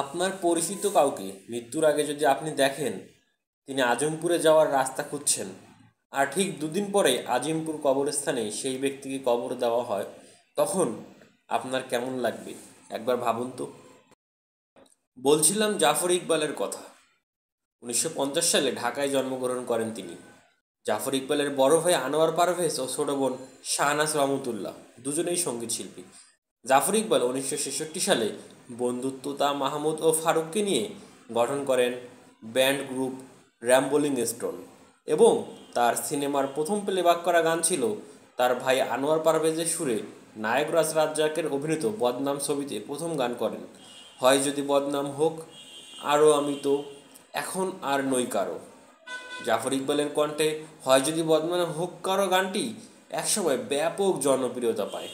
আপনার পরিচিত কাউকে মৃত্যুর আগে যদি আপনি দেখেন তিনি আজমপুরে যাওয়ার রাস্তা খুঁজছেন আর ঠিক দুদিন পরে আজিমপুর কবরস্থানে সেই ব্যক্তিকে কবর দেওয়া হয় তখন আপনার কেমন লাগবে একবার ভাবুন তো বলছিলাম জাফর ইকবালের কথা উনিশশো সালে ঢাকায় জন্মগ্রহণ করেন তিনি জাফর ইকবালের বড় ভাই আনোয়ার পারভেজ ও ছোট বোন শাহনাস রহমতুল্লাহ দুজনেই সঙ্গীত শিল্পী জাফর ইকবাল উনিশশো সালে বন্ধুত্বতা মাহমুদ ও ফারুককে নিয়ে গঠন করেন ব্যান্ড গ্রুপ র্যাম্বোলিং স্টোন এবং তার সিনেমার প্রথম প্লেব্যাক করা গান ছিল তার ভাই আনোয়ার পারভেজের সুরে নায়করাজ রাজ্জাকের অভিনীত বদনাম ছবিতে প্রথম গান করেন হয় যদি বদনাম হোক আরও আমি তো এখন আর নই কারো জাফর ইকবালের কণ্ঠে হয় যদি বদনাম হোক কারো গানটি একসময় ব্যাপক জনপ্রিয়তা পায়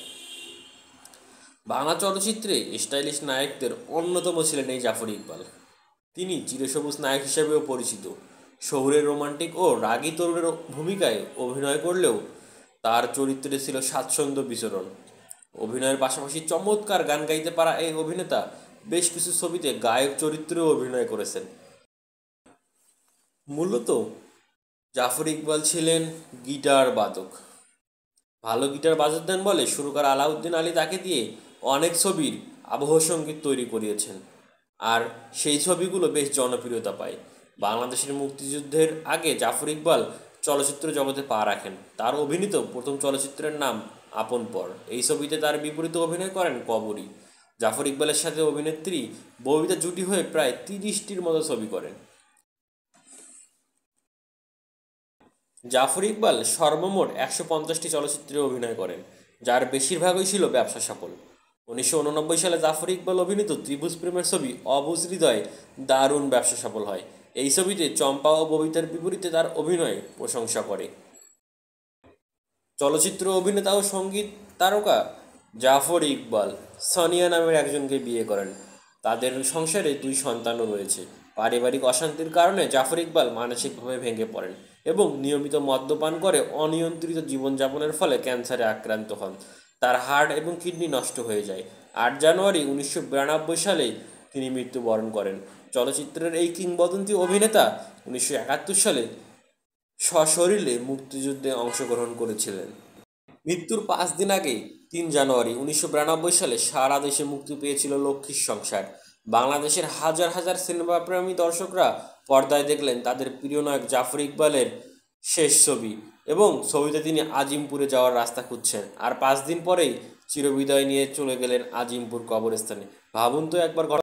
বাংলা চলচ্চিত্রে স্টাইলিশ নায়কদের অন্যতম ছিলেন এই জাফর ইকবাল তিনি চিরসবুজ নায়ক হিসেবেও পরিচিত শহুরের রোমান্টিক ও রাগী তরুণের ভূমিকায় অভিনয় করলেও তার চরিত্রে ছিল স্বাচ্ছন্দ্য বিচরণ অভিনয়ের পাশাপাশি চমৎকার গান গাইতে পারা এই অভিনেতা বেশ কিছু ছবিতে গায়ক চরিত্রেও অভিনয় করেছেন মূলত জাফর ইকবাল ছিলেন গিটার বাদক ভালো গিটার দেন বলে শুরু করা আলাউদ্দিন আলী তাকে দিয়ে অনেক ছবির আবহ সঙ্গীত তৈরি করিয়েছেন আর সেই ছবিগুলো বেশ জনপ্রিয়তা পায় বাংলাদেশের মুক্তিযুদ্ধের আগে জাফর ইকবাল চলচ্চিত্র জগতে পা রাখেন তার অভিনীত প্রথম চলচ্চিত্রের নাম আপন পর এই ছবিতে তার বিপরীতে অভিনয় করেন কবরি জাফর ইকবালের সাথে অভিনেত্রী ববিতা জুটি হয়ে প্রায় তিরিশটির মতো ছবি করেন জাফর ইকবাল সর্বমোট একশো পঞ্চাশটি চলচ্চিত্রে অভিনয় করেন যার বেশিরভাগই ছিল ব্যবসা সফল উনিশশো সালে জাফর ইকবাল অভিনীত ত্রিভুজ প্রেমের ছবি অবুজ হৃদয় দারুণ ব্যবসা সফল হয় এই ছবিতে চম্পা ও ববিতার বিপরীতে তার অভিনয় প্রশংসা করে চলচ্চিত্র অভিনেতা ও সঙ্গীত তারকা জাফর ইকবাল সানিয়া নামের একজনকে বিয়ে করেন তাদের সংসারে দুই সন্তানও রয়েছে পারিবারিক অশান্তির কারণে জাফর ইকবাল মানসিকভাবে ভেঙে পড়েন এবং নিয়মিত মদ্যপান করে অনিয়ন্ত্রিত জীবনযাপনের ফলে ক্যান্সারে আক্রান্ত হন তার হার্ট এবং কিডনি নষ্ট হয়ে যায় আট জানুয়ারি উনিশশো সালে তিনি মৃত্যুবরণ করেন চলচ্চিত্রের এই কিংবদন্তি অভিনেতা উনিশশো সালে সশরীরে মুক্তিযুদ্ধে অংশগ্রহণ করেছিলেন মৃত্যুর পাঁচ দিন আগে তিন জানুয়ারি উনিশশো সালে সারা দেশে মুক্তি পেয়েছিল লক্ষ্মীর সংসার বাংলাদেশের হাজার হাজার সিনেমাপ্রেমী দর্শকরা পর্দায় দেখলেন তাদের প্রিয় নায়ক জাফর ইকবালের শেষ ছবি এবং ছবিতে তিনি আজিমপুরে যাওয়ার রাস্তা খুঁজছেন আর পাঁচ দিন পরেই চিরবিদায় নিয়ে চলে গেলেন আজিমপুর কবরস্থানে ভাবুন তো একবার